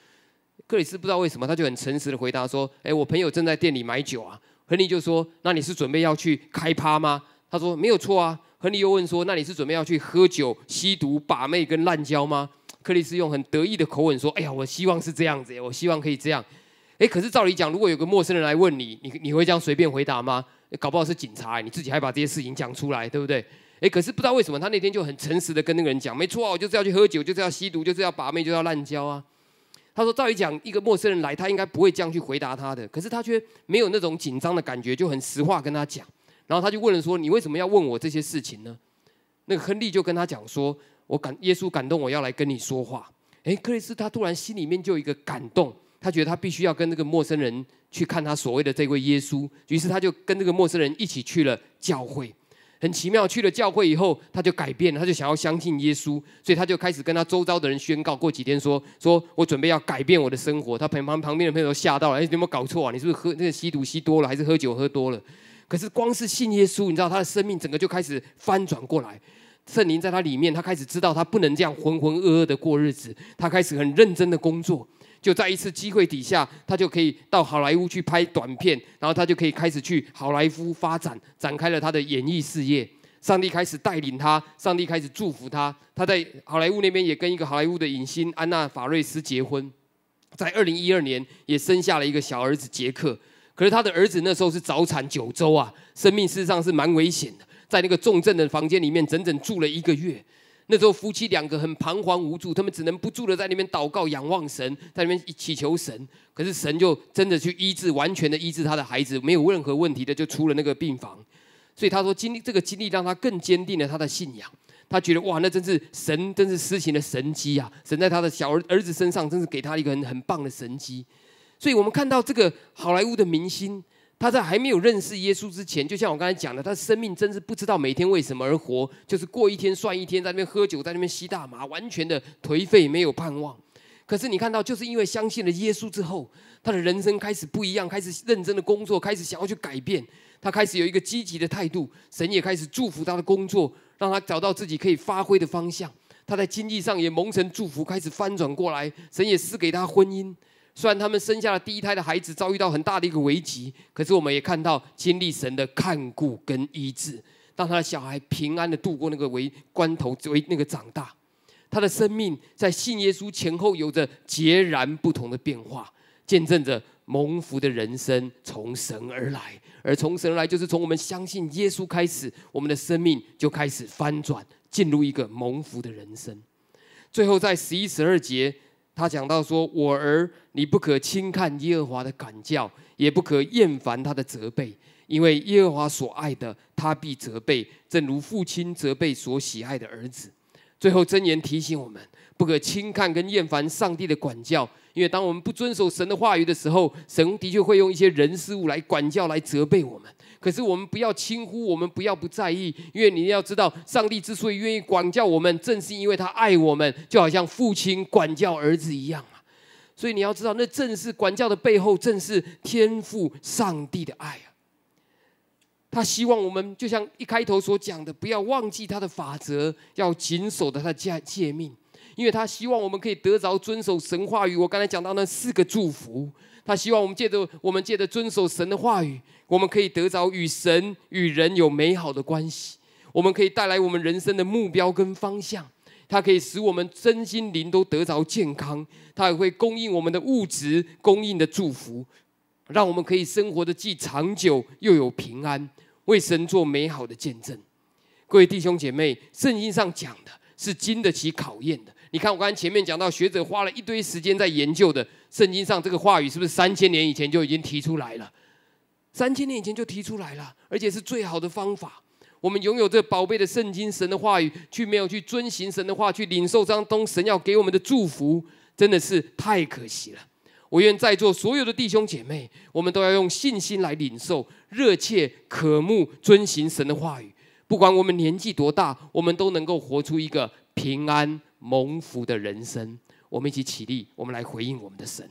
克里斯不知道为什么，他就很诚实的回答说：“哎，我朋友正在店里买酒啊。”亨利就说：“那你是准备要去开趴吗？”他说：“没有错啊。”亨利又问说：“那你是准备要去喝酒、吸毒、把妹跟滥交吗？”克里斯用很得意的口吻说：“哎呀，我希望是这样子，我希望可以这样。哎，可是照理讲，如果有个陌生人来问你，你你会这样随便回答吗？”搞不好是警察，你自己还把这些事情讲出来，对不对？哎，可是不知道为什么，他那天就很诚实的跟那个人讲，没错，我就是要去喝酒，就是要吸毒，就是要把妹，就要滥交啊。他说，照理讲，一个陌生人来，他应该不会这样去回答他的，可是他却没有那种紧张的感觉，就很实话跟他讲。然后他就问了说：“你为什么要问我这些事情呢？”那个亨利就跟他讲说：“我感耶稣感动，我要来跟你说话。”哎，克里斯，他突然心里面就有一个感动。他觉得他必须要跟这个陌生人去看他所谓的这位耶稣，于是他就跟这个陌生人一起去了教会。很奇妙，去了教会以后，他就改变了，他就想要相信耶稣，所以他就开始跟他周遭的人宣告：过几天说说我准备要改变我的生活。他旁旁旁边的朋友都吓到了，哎，你有没有搞错啊？你是不是喝那个吸毒吸多了，还是喝酒喝多了？可是光是信耶稣，你知道他的生命整个就开始翻转过来。圣灵在他里面，他开始知道他不能这样浑浑噩噩的过日子，他开始很认真的工作。就在一次机会底下，他就可以到好莱坞去拍短片，然后他就可以开始去好莱坞发展，展开了他的演艺事业。上帝开始带领他，上帝开始祝福他。他在好莱坞那边也跟一个好莱坞的影星安娜·法瑞斯结婚，在二零一二年也生下了一个小儿子杰克。可是他的儿子那时候是早产九周啊，生命事实上是蛮危险的，在那个重症的房间里面整整住了一个月。那时候夫妻两个很彷徨无助，他们只能不住的在那边祷告、仰望神，在那边祈求神。可是神就真的去医治，完全的医治他的孩子，没有任何问题的就出了那个病房。所以他说，经历这个经历让他更坚定了他的信仰。他觉得哇，那真是神，真是施行的神机啊！神在他的小儿儿子身上，真是给他一个很很棒的神机。所以我们看到这个好莱坞的明星。他在还没有认识耶稣之前，就像我刚才讲的，他的生命真是不知道每天为什么而活，就是过一天算一天，在那边喝酒，在那边吸大麻，完全的颓废，没有盼望。可是你看到，就是因为相信了耶稣之后，他的人生开始不一样，开始认真的工作，开始想要去改变，他开始有一个积极的态度，神也开始祝福他的工作，让他找到自己可以发挥的方向。他在经济上也蒙神祝福，开始翻转过来，神也赐给他婚姻。虽然他们生下了第一胎的孩子，遭遇到很大的一个危机，可是我们也看到经历神的看顾跟医治，让他的小孩平安的度过那个危关头，为那个长大。他的生命在信耶稣前后有着截然不同的变化，见证着蒙福的人生从神而来。而从神而来，就是从我们相信耶稣开始，我们的生命就开始翻转，进入一个蒙福的人生。最后，在十一十二节。他讲到说：“我儿，你不可轻看耶和华的管教，也不可厌烦他的责备，因为耶和华所爱的，他必责备，正如父亲责备所喜爱的儿子。”最后真言提醒我们：不可轻看跟厌烦上帝的管教，因为当我们不遵守神的话语的时候，神的确会用一些人事物来管教、来责备我们。可是我们不要轻忽，我们不要不在意，因为你要知道，上帝之所以愿意管教我们，正是因为他爱我们，就好像父亲管教儿子一样啊。所以你要知道，那正是管教的背后，正是天赋上帝的爱啊。他希望我们，就像一开头所讲的，不要忘记他的法则，要谨守的他诫诫命，因为他希望我们可以得着遵守神话语。我刚才讲到那四个祝福，他希望我们借着我们借着遵守神的话语。我们可以得着与神与人有美好的关系，我们可以带来我们人生的目标跟方向。它可以使我们身心灵都得着健康，它也会供应我们的物质供应的祝福，让我们可以生活的既长久又有平安，为神做美好的见证。各位弟兄姐妹，圣经上讲的是经得起考验的。你看，我刚才前面讲到学者花了一堆时间在研究的圣经上这个话语，是不是三千年以前就已经提出来了？三千年以前就提出来了，而且是最好的方法。我们拥有这宝贝的圣经，神的话语，却没有去遵行神的话，去领受张东神要给我们的祝福，真的是太可惜了。我愿在座所有的弟兄姐妹，我们都要用信心来领受，热切渴慕遵行神的话语。不管我们年纪多大，我们都能够活出一个平安蒙福的人生。我们一起起立，我们来回应我们的神。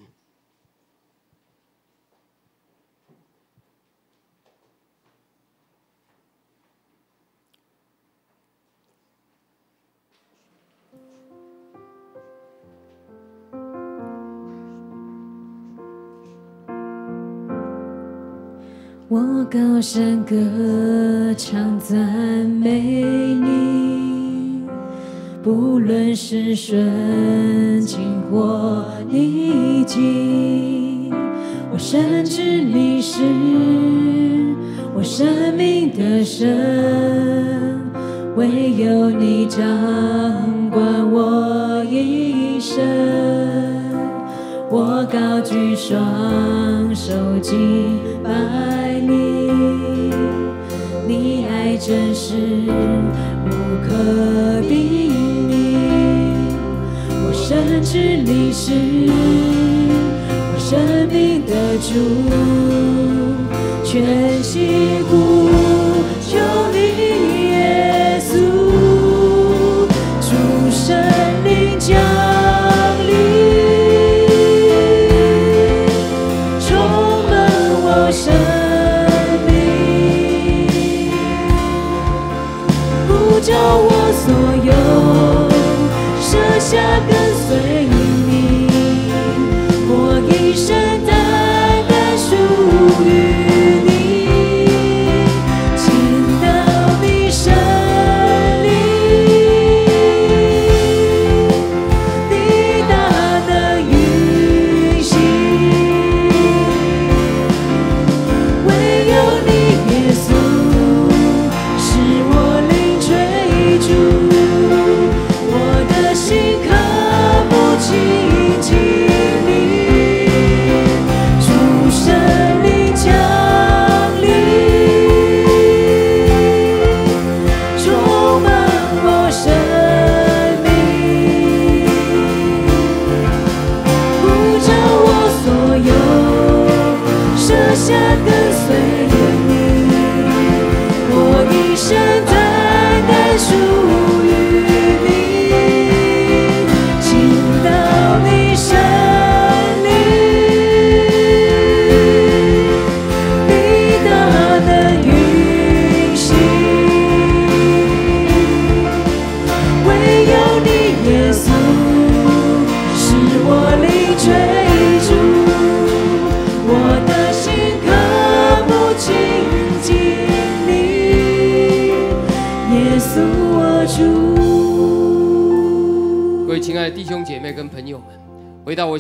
我高声歌唱赞美你，不论是顺境或逆境，我深知你是我生命的神，唯有你掌管我一生。我高举双手敬。爱你，你爱真是无可比拟。我深知你是我生命的主，全心顾。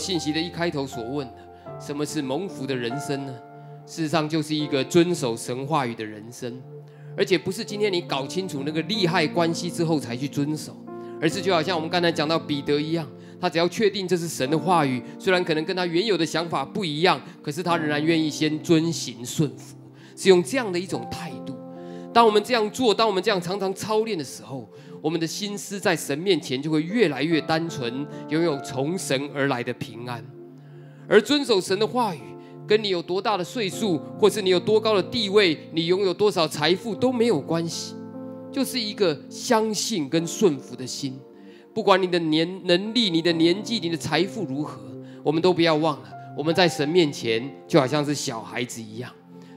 信息的一开头所问的，什么是蒙福的人生呢？事实上，就是一个遵守神话语的人生，而且不是今天你搞清楚那个利害关系之后才去遵守，而是就好像我们刚才讲到彼得一样，他只要确定这是神的话语，虽然可能跟他原有的想法不一样，可是他仍然愿意先遵行顺服，是用这样的一种态度。当我们这样做，当我们这样常常操练的时候。我们的心思在神面前就会越来越单纯，拥有从神而来的平安。而遵守神的话语，跟你有多大的岁数，或是你有多高的地位，你拥有多少财富都没有关系，就是一个相信跟顺服的心。不管你的年能力、你的年纪、你的财富如何，我们都不要忘了，我们在神面前就好像是小孩子一样。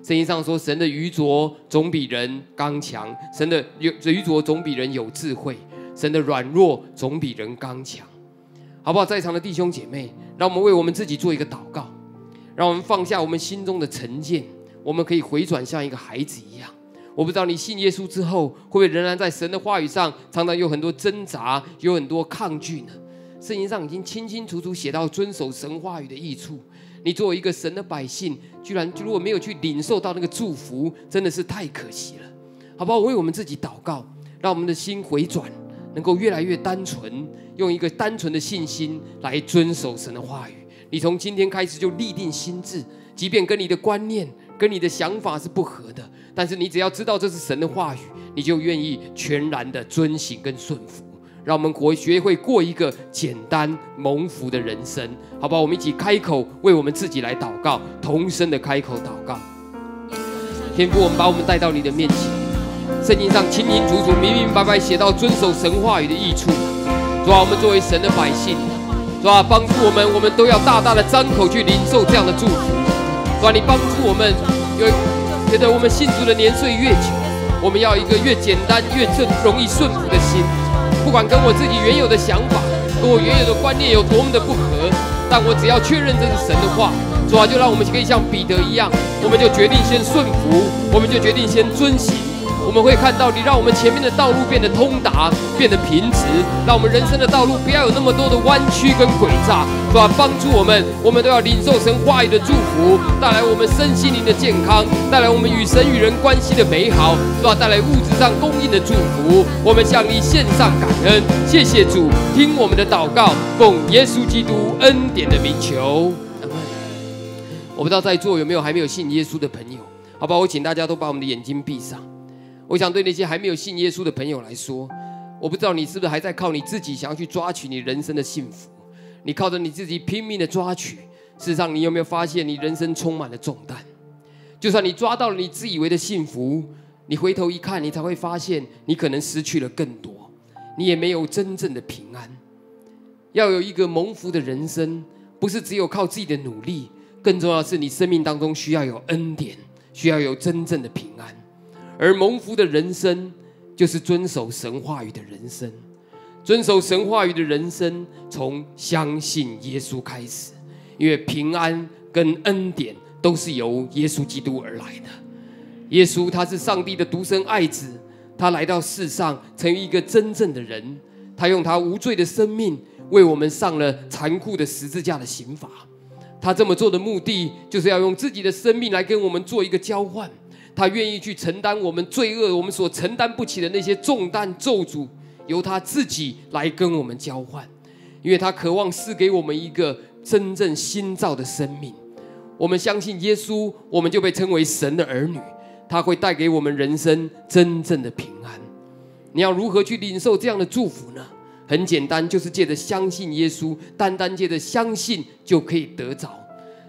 圣经上说，神的愚拙总比人刚强，神的有愚拙总比人有智慧，神的软弱总比人刚强，好不好？在场的弟兄姐妹，让我们为我们自己做一个祷告，让我们放下我们心中的成见，我们可以回转向一个孩子一样。我不知道你信耶稣之后，会不会仍然在神的话语上常常有很多挣扎，有很多抗拒呢？圣经上已经清清楚楚写到遵守神话语的益处。你作为一个神的百姓，居然如果没有去领受到那个祝福，真的是太可惜了，好不好？为我们自己祷告，让我们的心回转，能够越来越单纯，用一个单纯的信心来遵守神的话语。你从今天开始就立定心智，即便跟你的观念、跟你的想法是不合的，但是你只要知道这是神的话语，你就愿意全然的遵行跟顺服。让我们国学会过一个简单蒙福的人生，好吧？我们一起开口为我们自己来祷告，同声的开口祷告。天父，我们把我们带到你的面前。圣经上清清楚楚、明明白白写到遵守神话语的益处。主啊，我们作为神的百姓，主啊，帮助我们，我们都要大大的张口去领受这样的祝福。主啊，你帮助我们，有觉得我们信主的年岁越久，我们要一个越简单、越正、容易顺服的心。不管跟我自己原有的想法，跟我原有的观念有多么的不合，但我只要确认这是神的话，主啊，就让我们可以像彼得一样，我们就决定先顺服，我们就决定先遵行。我们会看到你让我们前面的道路变得通达，变得平直，让我们人生的道路不要有那么多的弯曲跟诡诈，是吧？帮助我们，我们都要领受神话语的祝福，带来我们身心灵的健康，带来我们与神与人关系的美好，是吧？带来物质上供应的祝福，我们向你献上感恩，谢谢主，听我们的祷告，奉耶稣基督恩典的名求。我不知道在座有没有还没有信耶稣的朋友，好吧，我请大家都把我们的眼睛闭上。我想对那些还没有信耶稣的朋友来说，我不知道你是不是还在靠你自己想要去抓取你人生的幸福，你靠着你自己拼命的抓取，事实上你有没有发现你人生充满了重担？就算你抓到了你自以为的幸福，你回头一看，你才会发现你可能失去了更多，你也没有真正的平安。要有一个蒙福的人生，不是只有靠自己的努力，更重要是你生命当中需要有恩典，需要有真正的平安。而蒙福的人生，就是遵守神话语的人生；遵守神话语的人生，从相信耶稣开始，因为平安跟恩典都是由耶稣基督而来的。耶稣他是上帝的独生爱子，他来到世上成为一个真正的人，他用他无罪的生命为我们上了残酷的十字架的刑罚。他这么做的目的，就是要用自己的生命来跟我们做一个交换。他愿意去承担我们罪恶，我们所承担不起的那些重担咒诅，由他自己来跟我们交换，因为他渴望赐给我们一个真正新造的生命。我们相信耶稣，我们就被称为神的儿女。他会带给我们人生真正的平安。你要如何去领受这样的祝福呢？很简单，就是借着相信耶稣，单单借着相信就可以得着。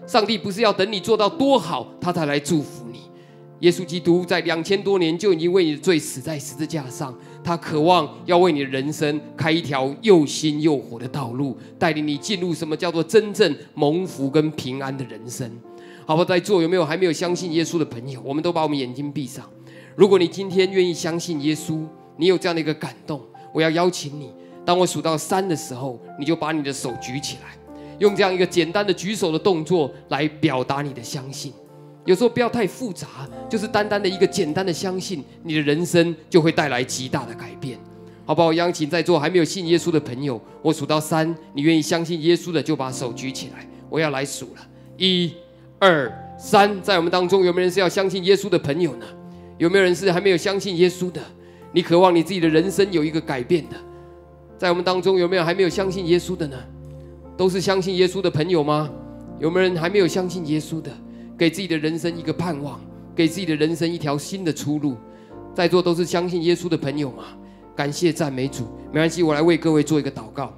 上帝不是要等你做到多好，他才来祝福你。耶稣基督在两千多年就已经为你的罪死在十字架上，他渴望要为你的人生开一条又新又活的道路，带领你进入什么叫做真正蒙福跟平安的人生，好不好？在座有没有还没有相信耶稣的朋友？我们都把我们眼睛闭上。如果你今天愿意相信耶稣，你有这样的一个感动，我要邀请你，当我数到三的时候，你就把你的手举起来，用这样一个简单的举手的动作来表达你的相信。有时候不要太复杂，就是单单的一个简单的相信，你的人生就会带来极大的改变，好不好？邀请在座还没有信耶稣的朋友，我数到三，你愿意相信耶稣的就把手举起来。我要来数了，一、二、三，在我们当中有没有人是要相信耶稣的朋友呢？有没有人是还没有相信耶稣的？你渴望你自己的人生有一个改变的，在我们当中有没有还没有相信耶稣的呢？都是相信耶稣的朋友吗？有没有人还没有相信耶稣的？给自己的人生一个盼望，给自己的人生一条新的出路。在座都是相信耶稣的朋友嘛？感谢赞美主，没关系，我来为各位做一个祷告。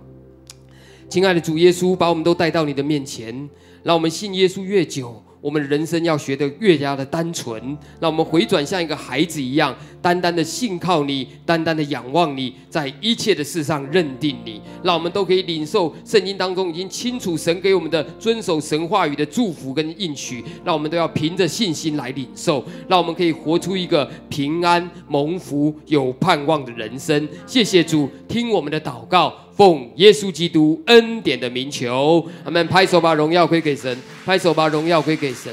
亲爱的主耶稣，把我们都带到你的面前，让我们信耶稣越久。我们人生要学得越加的单纯，让我们回转像一个孩子一样，单单的信靠你，单单的仰望你，在一切的事上认定你。让我们都可以领受圣经当中已经清楚神给我们的遵守神话语的祝福跟应许。让我们都要凭着信心来领受，让我们可以活出一个平安、蒙福、有盼望的人生。谢谢主，听我们的祷告。奉耶稣基督恩典的名求，阿门！拍手把荣耀归给神，拍手把荣耀归给神。